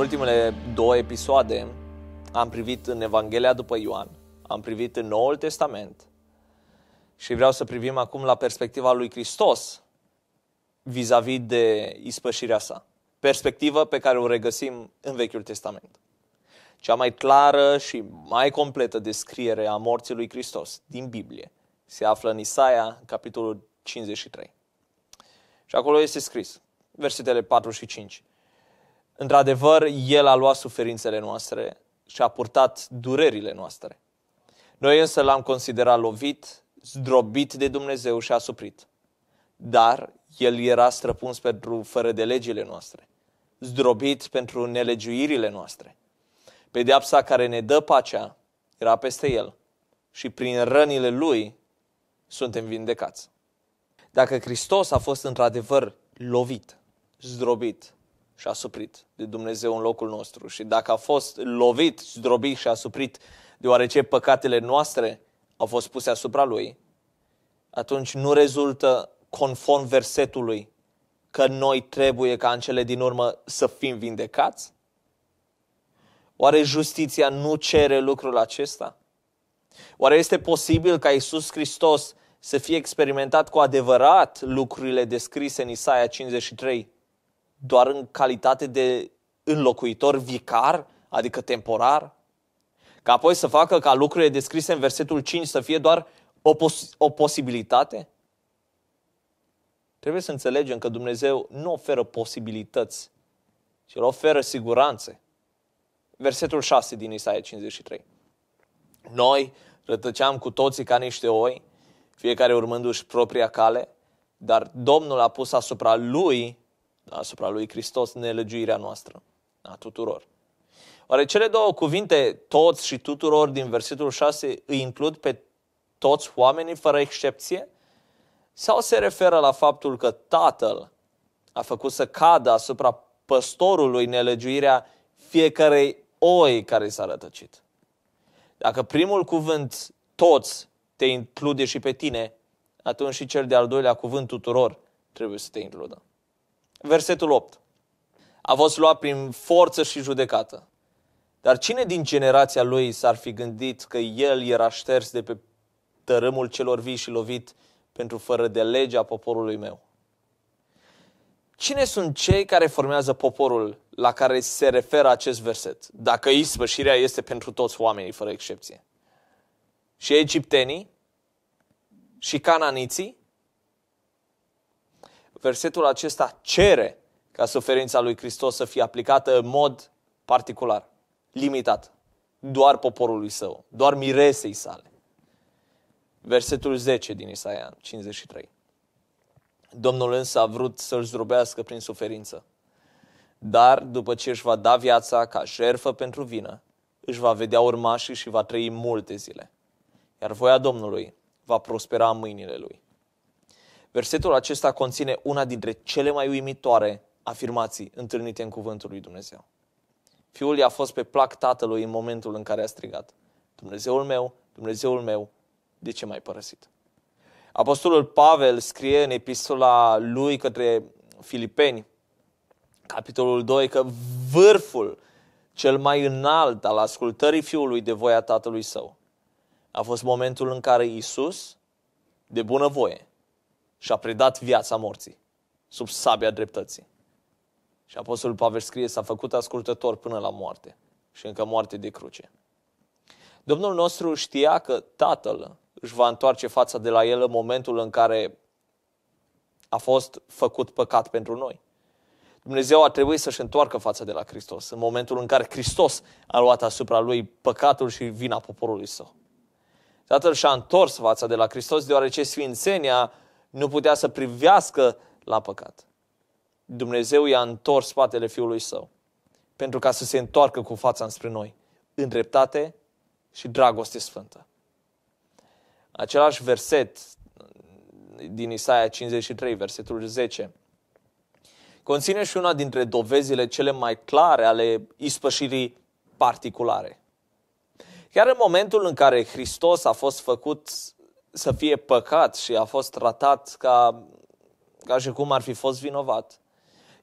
ultimele două episoade am privit în Evanghelia după Ioan, am privit în Noul Testament și vreau să privim acum la perspectiva lui Hristos vis-a-vis de ispășirea sa. Perspectivă pe care o regăsim în Vechiul Testament. Cea mai clară și mai completă descriere a morții lui Hristos din Biblie se află în Isaia, capitolul 53. Și acolo este scris, versetele 4 și 5 într-adevăr, El a luat suferințele noastre și a purtat durerile noastre. Noi însă l-am considerat lovit, zdrobit de Dumnezeu și asuprit. Dar El era străpuns pentru fără de legile noastre, zdrobit pentru nelegiuirile noastre. Pedeapsa care ne dă pacea era peste El și prin rănile Lui suntem vindecați. Dacă Hristos a fost într-adevăr lovit, zdrobit, și a suprit de Dumnezeu în locul nostru. Și dacă a fost lovit, zdrobit și a suprit deoarece păcatele noastre au fost puse asupra lui, atunci nu rezultă conform versetului că noi trebuie ca în cele din urmă să fim vindecați? Oare justiția nu cere lucrul acesta? Oare este posibil ca Isus Hristos să fie experimentat cu adevărat lucrurile descrise în Isaia 53, doar în calitate de înlocuitor vicar, adică temporar, ca apoi să facă ca lucrurile descrise în versetul 5 să fie doar o, pos- o posibilitate? Trebuie să înțelegem că Dumnezeu nu oferă posibilități, ci El oferă siguranțe. Versetul 6 din Isaia 53. Noi rătăceam cu toții ca niște oi, fiecare urmându-și propria cale, dar Domnul a pus asupra lui asupra lui Hristos nelegiuirea noastră, a tuturor. Oare cele două cuvinte, toți și tuturor, din versetul 6, îi includ pe toți oamenii fără excepție? Sau se referă la faptul că tatăl a făcut să cadă asupra păstorului nelegiuirea fiecarei oi care s-a rătăcit? Dacă primul cuvânt, toți, te include și pe tine, atunci și cel de-al doilea cuvânt tuturor trebuie să te includă versetul 8. A fost luat prin forță și judecată. Dar cine din generația lui s-ar fi gândit că el era șters de pe tărâmul celor vii și lovit pentru fără de legea poporului meu? Cine sunt cei care formează poporul la care se referă acest verset? Dacă ispășirea este pentru toți oamenii, fără excepție. Și egiptenii, și cananiții, versetul acesta cere ca suferința lui Hristos să fie aplicată în mod particular, limitat, doar poporului său, doar miresei sale. Versetul 10 din Isaia 53. Domnul însă a vrut să-l zdrobească prin suferință, dar după ce își va da viața ca jerfă pentru vină, își va vedea urmașii și va trăi multe zile, iar voia Domnului va prospera în mâinile lui. Versetul acesta conține una dintre cele mai uimitoare afirmații întâlnite în cuvântul lui Dumnezeu. Fiul i-a fost pe plac tatălui în momentul în care a strigat, Dumnezeul meu, Dumnezeul meu, de ce m-ai părăsit? Apostolul Pavel scrie în epistola lui către Filipeni, capitolul 2, că vârful cel mai înalt al ascultării fiului de voia tatălui său a fost momentul în care Isus, de bunăvoie, și a predat viața morții, sub sabia dreptății. Și Apostolul Pavel scrie, s-a făcut ascultător până la moarte și încă moarte de cruce. Domnul nostru știa că Tatăl își va întoarce fața de la el în momentul în care a fost făcut păcat pentru noi. Dumnezeu a trebuit să-și întoarcă fața de la Hristos în momentul în care Hristos a luat asupra lui păcatul și vina poporului său. Tatăl și-a întors fața de la Hristos deoarece sfințenia nu putea să privească la păcat. Dumnezeu i-a întors spatele Fiului Său pentru ca să se întoarcă cu fața înspre noi, în dreptate și dragoste sfântă. Același verset din Isaia 53, versetul 10, conține și una dintre dovezile cele mai clare ale ispășirii particulare. Chiar în momentul în care Hristos a fost făcut să fie păcat și a fost tratat ca, ca și cum ar fi fost vinovat.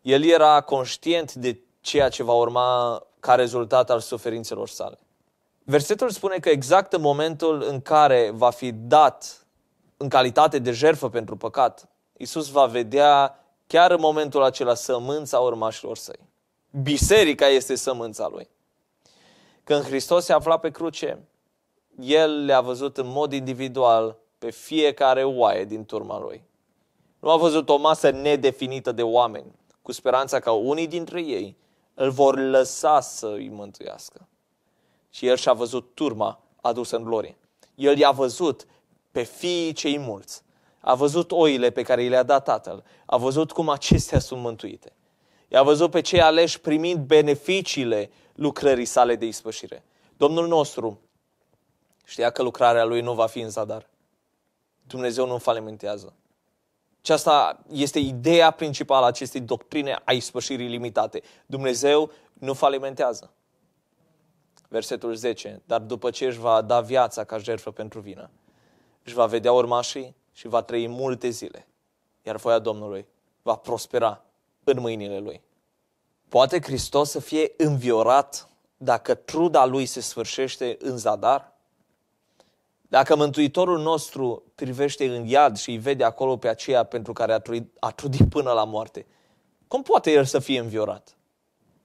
El era conștient de ceea ce va urma ca rezultat al suferințelor sale. Versetul spune că exact în momentul în care va fi dat în calitate de jertfă pentru păcat, Isus va vedea chiar în momentul acela sămânța urmașilor săi. Biserica este sămânța lui. Când Hristos se afla pe cruce, el le-a văzut în mod individual pe fiecare oaie din turma lui. Nu a văzut o masă nedefinită de oameni, cu speranța că unii dintre ei îl vor lăsa să îi mântuiască. Și el și-a văzut turma adusă în glorie. El i-a văzut pe fiii cei mulți. A văzut oile pe care i le-a dat tatăl. A văzut cum acestea sunt mântuite. I-a văzut pe cei aleși primind beneficiile lucrării sale de ispășire. Domnul nostru știa că lucrarea lui nu va fi în zadar. Dumnezeu nu falimentează. Și asta este ideea principală a acestei doctrine a ispășirii limitate. Dumnezeu nu falimentează. Versetul 10. Dar după ce își va da viața ca jertfă pentru vină, își va vedea urmașii și va trăi multe zile. Iar voia Domnului va prospera în mâinile lui. Poate Hristos să fie înviorat dacă truda lui se sfârșește în zadar? Dacă Mântuitorul nostru privește în iad și îi vede acolo pe aceea pentru care a trudit, a trudit până la moarte, cum poate el să fie înviorat?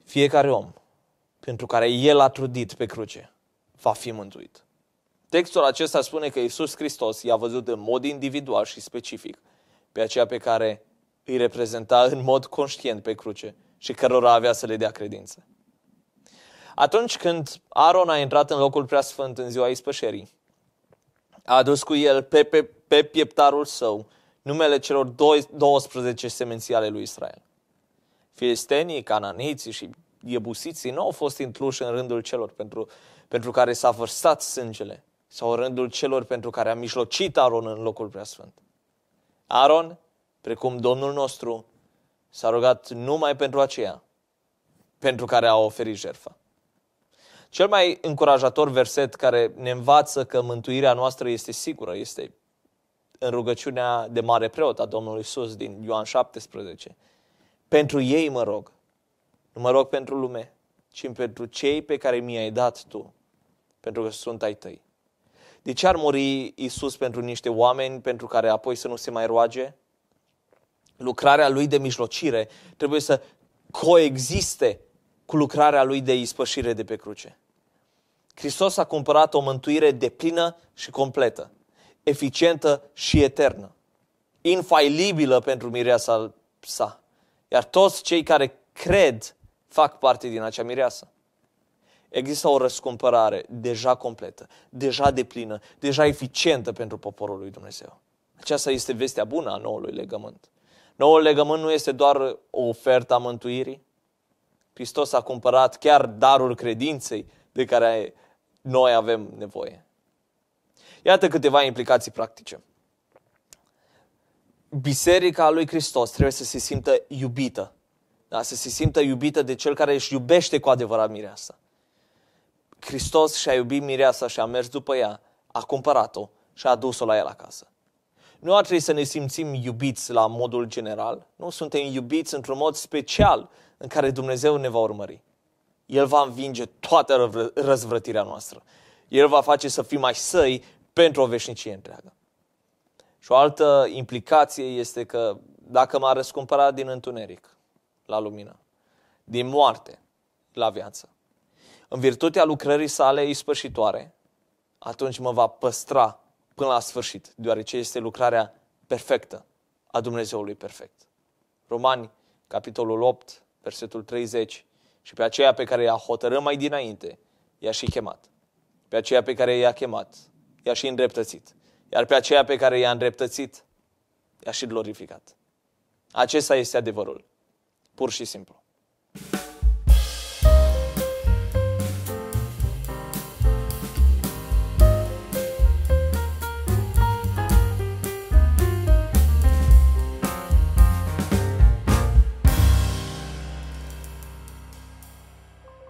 Fiecare om pentru care el a trudit pe cruce va fi mântuit. Textul acesta spune că Isus Hristos i-a văzut în mod individual și specific pe aceea pe care îi reprezenta în mod conștient pe cruce și cărora avea să le dea credință. Atunci când Aaron a intrat în locul preasfânt în ziua ispășerii, a adus cu el pe, pe, pe pieptarul său numele celor 12 semenții ale lui Israel. Filistenii, cananiții și iebusiții nu au fost intruși în rândul celor pentru, pentru care s-a vărsat sângele sau în rândul celor pentru care a mijlocit Aron în locul preasfânt. Aron, precum Domnul nostru, s-a rugat numai pentru aceea pentru care a oferit jertfa. Cel mai încurajator verset care ne învață că mântuirea noastră este sigură este în rugăciunea de mare preot a Domnului Isus din Ioan 17. Pentru ei mă rog, nu mă rog pentru lume, ci pentru cei pe care mi-ai dat tu, pentru că sunt ai tăi. De ce ar muri Isus pentru niște oameni pentru care apoi să nu se mai roage? Lucrarea lui de mijlocire trebuie să coexiste cu lucrarea lui de ispășire de pe cruce. Hristos a cumpărat o mântuire de plină și completă, eficientă și eternă, infailibilă pentru mireasa sa. Iar toți cei care cred fac parte din acea mireasă. Există o răscumpărare deja completă, deja deplină, deja eficientă pentru poporul lui Dumnezeu. Aceasta este vestea bună a noului legământ. Noul legământ nu este doar o ofertă a mântuirii. Hristos a cumpărat chiar darul credinței, de care noi avem nevoie. Iată câteva implicații practice. Biserica lui Hristos trebuie să se simtă iubită. Da? Să se simtă iubită de cel care își iubește cu adevărat mireasa. Hristos și-a iubit mireasa și a mers după ea, a cumpărat-o și a adus-o la el acasă. Nu ar trebui să ne simțim iubiți la modul general, nu? Suntem iubiți într-un mod special în care Dumnezeu ne va urmări. El va învinge toată răzvrătirea noastră. El va face să fim mai săi pentru o veșnicie întreagă. Și o altă implicație este că dacă m-a răscumpărat din întuneric la lumină, din moarte la viață, în virtutea lucrării sale ispășitoare, atunci mă va păstra până la sfârșit, deoarece este lucrarea perfectă a Dumnezeului perfect. Romani, capitolul 8, versetul 30, și pe aceea pe care i-a hotărât mai dinainte, i-a și chemat. Pe aceea pe care i-a chemat, i-a și îndreptățit. Iar pe aceea pe care i-a îndreptățit, i-a și glorificat. Acesta este adevărul. Pur și simplu.